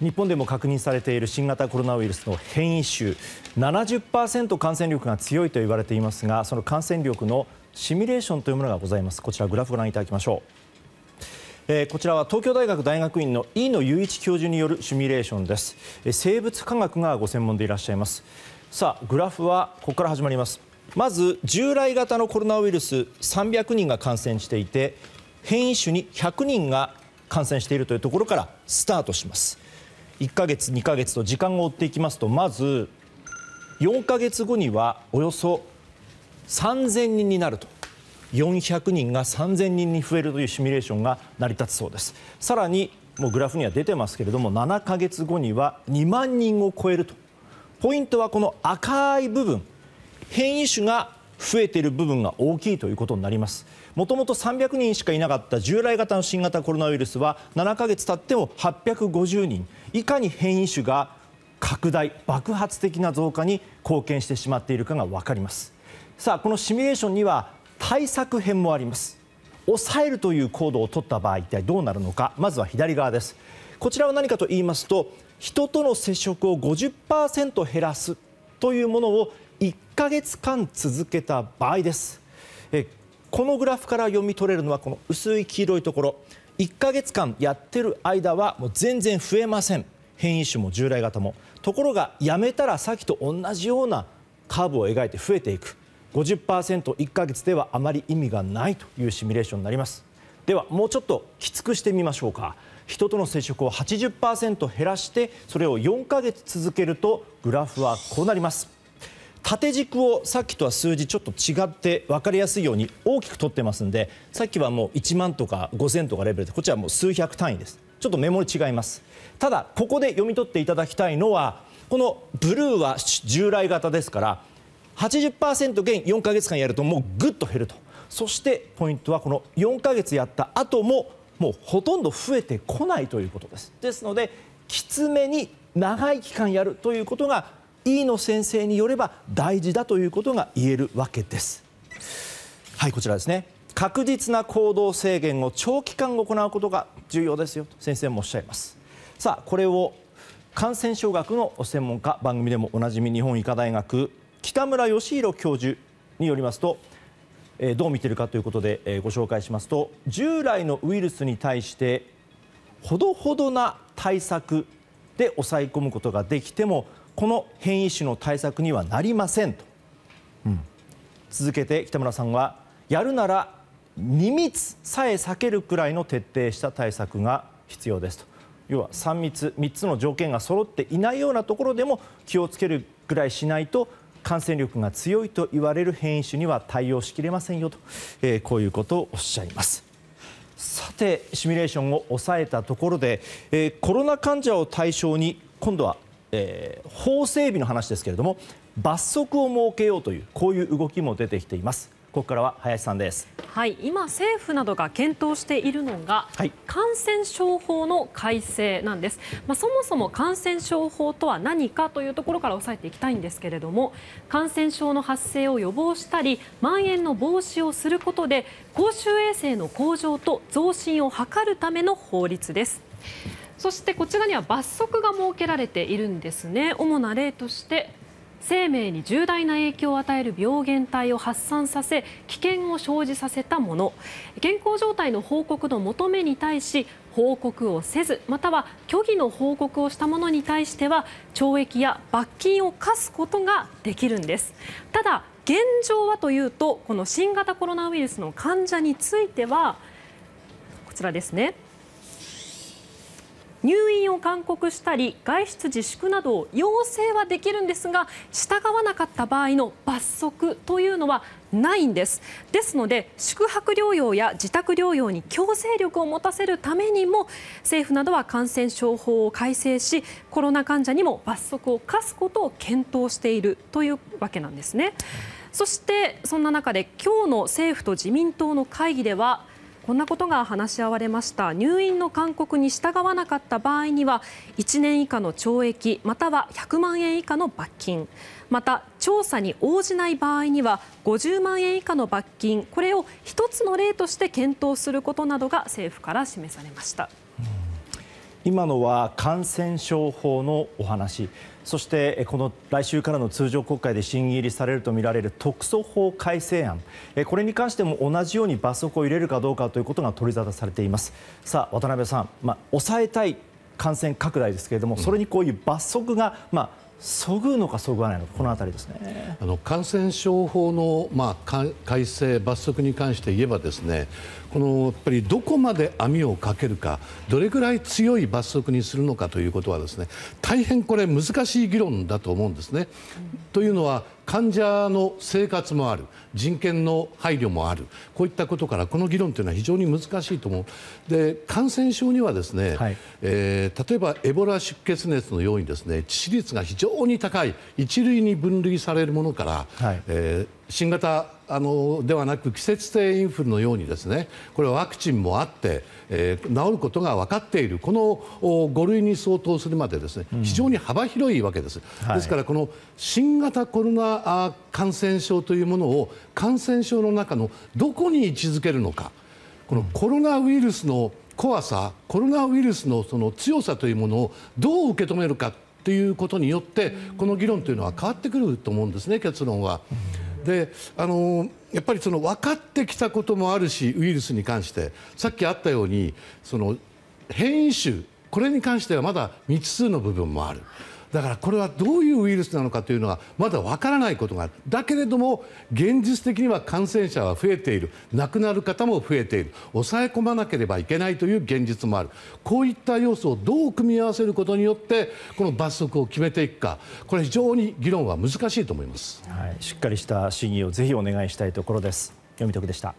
日本でも確認されている新型コロナウイルスの変異種70％感染力が強いと言われていますがその感染力のシミュレーションというものがございます。こちらグラフご覧いただきましょう。えこちらは東京大学大学院の飯野雄一教授によるシミュレーションです。生物科学がご専門でいらっしゃいます。さあ、グラフはここから始まります。まず、従来型のコロナウイルス300人が感染していて、変異種に100人が感染しているというところからスタートします。1か月、2か月と時間を追っていきますとまず、4か月後にはおよそ3000人になると400人が3000人に増えるというシミュレーションが成り立つそうです。更にグラフには出てますけれども7か月後には2万人を超えるとポイントはこの赤い部分変異種が増えている部分が大きいということになりますもともと300人しかいなかった従来型の新型コロナウイルスは7か月経っても850人いかに変異種が拡大、爆発的な増加に貢献してしまっているかが分かります。このシミュレーションには対策編もあります。抑えるという行動をとった場合一体どうなるのかまずは左側です。こちらは何かといいますと人との接触を50％減らすというものを1ヶ月間続けた場合です。このグラフから読み取れるのはこの薄い黄色いところ。1か月間やっている間は全然増えません変異種も従来型もところがやめたらさっきと同じようなカーブを描いて増えていく 50%1 か月ではあまり意味がないというシミュレーションになりますではもうちょっときつくしてみましょうか人との接触を80％減らしてそれを4か月続けるとグラフはこうなります縦軸をさっきとは数字ちょっと違って分かりやすいように大きくとっていますのでさっきは1万とか5000とかレベルでこっちは数百単位ですちょっと目盛り違いますただ、ここで読み取っていただきたいのはこのブルーは従来型ですから80%減4か月間やるともうぐっと減るとそしてポイントはこの4か月やった後ももうほとんど増えてこないということですですのできつめに長い期間やるということが飯の先生によれば大事だということが言えるわけです。確実な行動制限を長期間行うことが重要ですよと先生もおっしゃいます。これを感染症学の専門家番組でもおなじみ日本医科大学北村義浩教授によりますとどう見ているかということでご紹介しますと従来のウイルスに対してほどほどな対策で抑え込むことができてもこの変異種の対策にはなりませんと続けて北村さんはやるなら2密さえ避けるくらいの徹底した対策が必要ですと要は3密、3つの条件がそろっていないようなところでも気をつけるぐらいしないと感染力が強いといわれる変異種には対応しきれませんよと、えー、こういうことをおっしゃいます。さてシミュレーションを抑えたところで、えー、コロナ患者を対象に今度は法整備の話ですけれども罰則を設けようというこういう動きも出てきています。ここからは林さんです、はい、今、政府などが検討しているのが、はい、感染症法の改正なんです、まあ、そもそも感染症法とは何かというところから押さえていきたいんですけれども感染症の発生を予防したりまん延の防止をすることで公衆衛生の向上と増進を図るための法律です。そしてこちらには罰則が設けられているんですね主な例として生命に重大な影響を与える病原体を発散させ危険を生じさせたもの健康状態の報告の求めに対し報告をせずまたは虚偽の報告をした者に対しては懲役や罰金を科すことができるんですただ現状はというとこの新型コロナウイルスの患者についてはこちらですね入院を勧告したり外出自粛などを要請はできるんですが従わなかった場合の罰則というのはないんですですので宿泊療養や自宅療養に強制力を持たせるためにも政府などは感染症法を改正しコロナ患者にも罰則を課すことを検討しているというわけなんですね。そしてそんな中で今日の政府と自民党の会議ではこんなことが話し合われました入院の勧告に従わなかった場合には1年以下の懲役または100万円以下の罰金また調査に応じない場合には50万円以下の罰金これを1つの例として検討することなどが政府から示されました。今のは感染症法のお話そして、この来週からの通常国会で審議入りされるとみられる特措法改正案これに関しても同じように罰則を入れるかどうかということが取り沙汰されています。さあ渡辺さん、ま抑えたい感染拡大ですけれどもそれにこういう罰則がまそぐのかそぐわないのかこの辺りですね感染症法の改正、罰則に関して言えばどこまで網をかけるかどれぐらい強い罰則にするのかということは大変難しい議論だと思うんですね。というのは患者の生活もある人権の配慮もあるこういったことからこの議論というのは非常に難しいと思うで感染症には、ですね、え例えばエボラ出血熱のようにですね致死率が非常に高い一類に分類されるものからえ新型ではなく季節性インフルのようにこれはワクチンもあって治ることが分かっているこの五類に相当するまで非常に幅広いわけですですから新型コロナ感染症というものを感染症の中のどこに位置づけるのかコロナウイルスの怖さコロナウイルスの強さというものをどう受け止めるかということによってこの議論というのは変わってくると思うんですね、結論は。であのやっぱりその分かってきたこともあるしウイルスに関してさっきあったようにその変異種これに関してはまだ未知数の部分もある。だからこれはどういうウイルスなのかというのはまだ分からないことがあるだけれども現実的には感染者は増えている亡くなる方も増えている抑え込まなければいけないという現実もあるこういった要素をどう組み合わせることによってこの罰則を決めていくかこれ非常に議論は難しいと思います、はい、しっかりした審議をぜひお願いしたいところです。読み解くでした